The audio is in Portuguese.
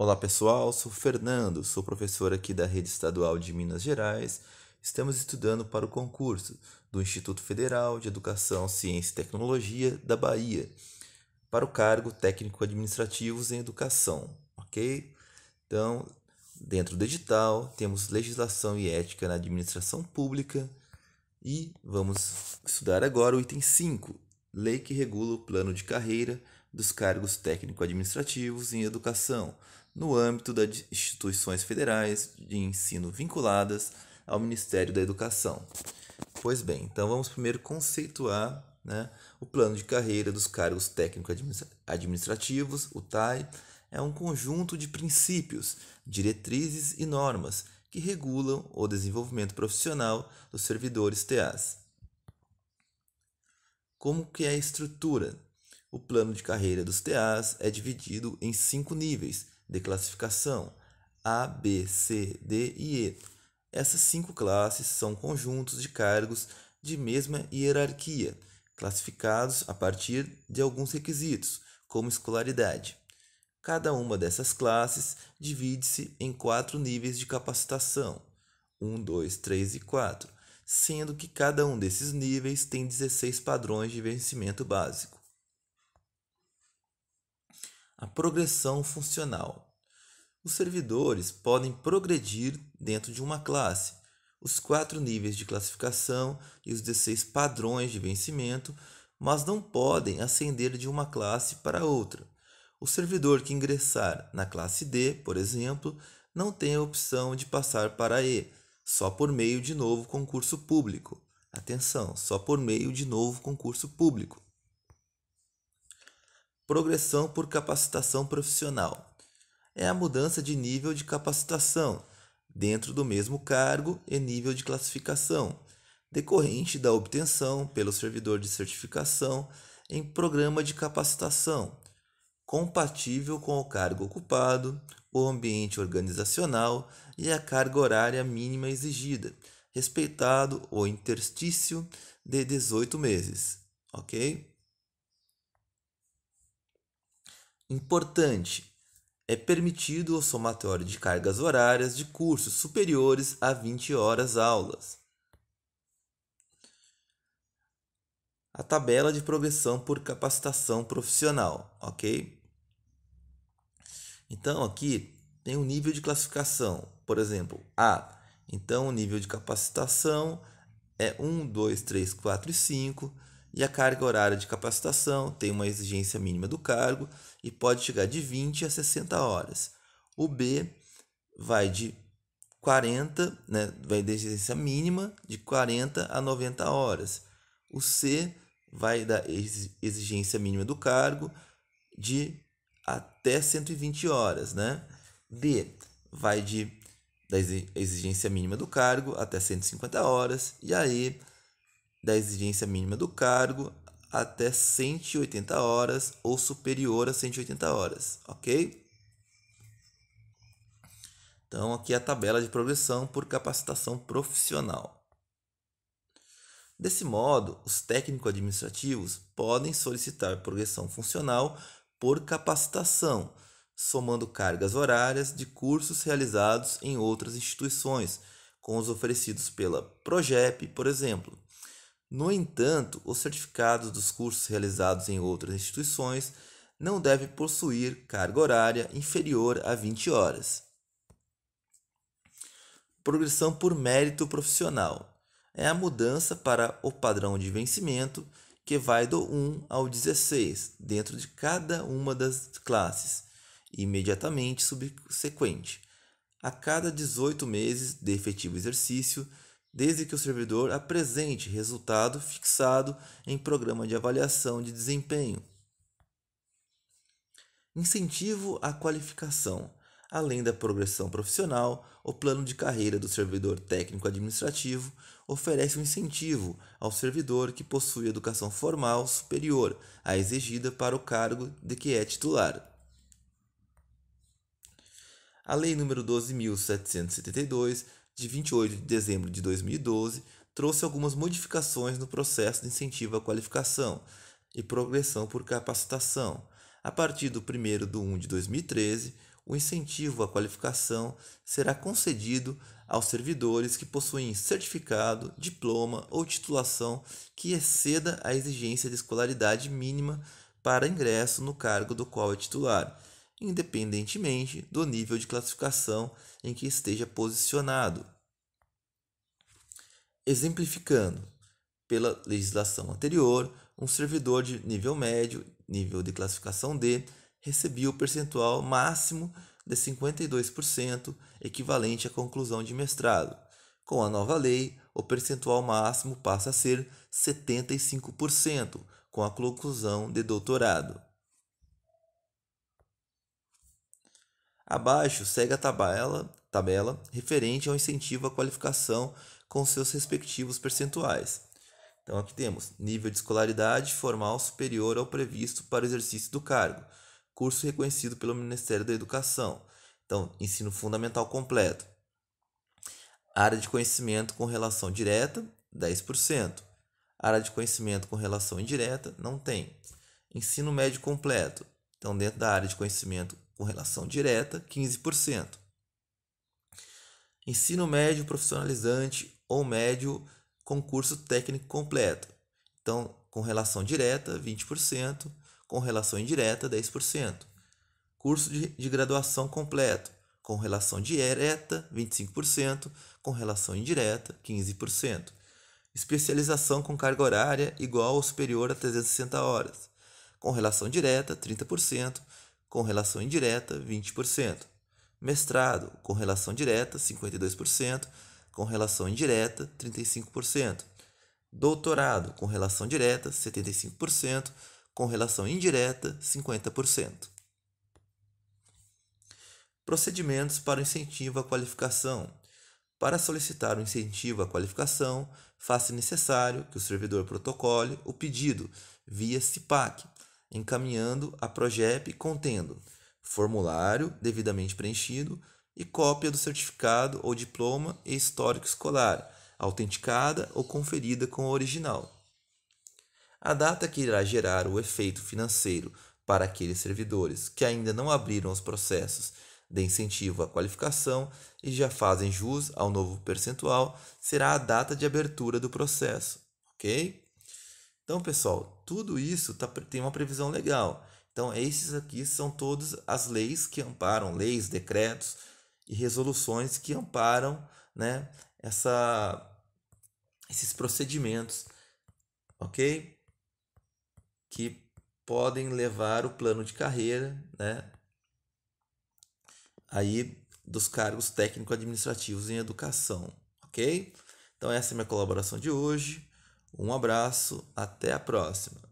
Olá pessoal, sou Fernando, sou professor aqui da Rede Estadual de Minas Gerais. Estamos estudando para o concurso do Instituto Federal de Educação, Ciência e Tecnologia da Bahia para o cargo técnico administrativos em educação, ok? Então, dentro do edital, temos legislação e ética na administração pública e vamos estudar agora o item 5, lei que regula o plano de carreira dos cargos técnico-administrativos em educação, no âmbito das instituições federais de ensino vinculadas ao Ministério da Educação. Pois bem, então vamos primeiro conceituar né, o plano de carreira dos cargos técnico-administrativos, o TAI, é um conjunto de princípios, diretrizes e normas que regulam o desenvolvimento profissional dos servidores TAs. Como que é a estrutura? O plano de carreira dos TAs é dividido em cinco níveis de classificação: A, B, C, D e E. Essas cinco classes são conjuntos de cargos de mesma hierarquia, classificados a partir de alguns requisitos, como escolaridade. Cada uma dessas classes divide-se em quatro níveis de capacitação: 1, 2, 3 e 4, sendo que cada um desses níveis tem 16 padrões de vencimento básico a progressão funcional. Os servidores podem progredir dentro de uma classe. Os quatro níveis de classificação e os 16 padrões de vencimento, mas não podem ascender de uma classe para outra. O servidor que ingressar na classe D, por exemplo, não tem a opção de passar para E, só por meio de novo concurso público. Atenção, só por meio de novo concurso público. Progressão por capacitação profissional é a mudança de nível de capacitação dentro do mesmo cargo e nível de classificação, decorrente da obtenção pelo servidor de certificação em programa de capacitação, compatível com o cargo ocupado, o ambiente organizacional e a carga horária mínima exigida, respeitado o interstício de 18 meses, ok? Importante: é permitido o somatório de cargas horárias de cursos superiores a 20 horas aulas. A tabela de progressão por capacitação profissional, ok? Então aqui tem um nível de classificação, por exemplo, A. Então o nível de capacitação é 1, 2, 3, 4 e 5 e a carga horária de capacitação tem uma exigência mínima do cargo e pode chegar de 20 a 60 horas. O B vai de 40, né, vai da exigência mínima de 40 a 90 horas. O C vai da exigência mínima do cargo de até 120 horas, né? D vai de da exigência mínima do cargo até 150 horas e a E da exigência mínima do cargo até 180 horas ou superior a 180 horas, ok? Então, aqui é a tabela de progressão por capacitação profissional. Desse modo, os técnicos administrativos podem solicitar progressão funcional por capacitação, somando cargas horárias de cursos realizados em outras instituições, com os oferecidos pela PROGEP, por exemplo. No entanto, os certificados dos cursos realizados em outras instituições não devem possuir carga horária inferior a 20 horas. Progressão por mérito profissional é a mudança para o padrão de vencimento que vai do 1 ao 16 dentro de cada uma das classes, imediatamente subsequente. A cada 18 meses de efetivo exercício, desde que o servidor apresente resultado fixado em programa de avaliação de desempenho. Incentivo à qualificação. Além da progressão profissional, o plano de carreira do servidor técnico-administrativo oferece um incentivo ao servidor que possui educação formal superior à exigida para o cargo de que é titular. A Lei nº 12.772 de 28 de dezembro de 2012, trouxe algumas modificações no processo de incentivo à qualificação e progressão por capacitação. A partir do 1 de 1 de 2013, o incentivo à qualificação será concedido aos servidores que possuem certificado, diploma ou titulação que exceda a exigência de escolaridade mínima para ingresso no cargo do qual é titular independentemente do nível de classificação em que esteja posicionado. Exemplificando, pela legislação anterior, um servidor de nível médio, nível de classificação D, recebia o percentual máximo de 52%, equivalente à conclusão de mestrado. Com a nova lei, o percentual máximo passa a ser 75%, com a conclusão de doutorado. Abaixo segue a tabela, tabela referente ao incentivo à qualificação com seus respectivos percentuais. Então aqui temos nível de escolaridade formal superior ao previsto para o exercício do cargo, curso reconhecido pelo Ministério da Educação. Então, ensino fundamental completo. Área de conhecimento com relação direta, 10%. Área de conhecimento com relação indireta, não tem. Ensino médio completo. Então, dentro da área de conhecimento com relação direta, 15%. Ensino médio profissionalizante ou médio com curso técnico completo. Então, com relação direta, 20%, com relação indireta, 10%. Curso de, de graduação completo, com relação direta, 25%, com relação indireta, 15%. Especialização com carga horária igual ou superior a 360 horas, com relação direta, 30%, com relação indireta 20%, mestrado com relação direta 52%, com relação indireta 35%, doutorado com relação direta 75%, com relação indireta 50%. Procedimentos para o incentivo à qualificação. Para solicitar o incentivo à qualificação, faça necessário que o servidor protocole o pedido via CIPAC encaminhando a PROGEP contendo formulário devidamente preenchido e cópia do certificado ou diploma e histórico escolar, autenticada ou conferida com o original. A data que irá gerar o efeito financeiro para aqueles servidores que ainda não abriram os processos de incentivo à qualificação e já fazem jus ao novo percentual será a data de abertura do processo, ok? Então, pessoal, tudo isso tá, tem uma previsão legal. Então, esses aqui são todas as leis que amparam, leis, decretos e resoluções que amparam né, essa, esses procedimentos, ok? Que podem levar o plano de carreira, né? Aí dos cargos técnico-administrativos em educação, ok? Então essa é a minha colaboração de hoje. Um abraço, até a próxima!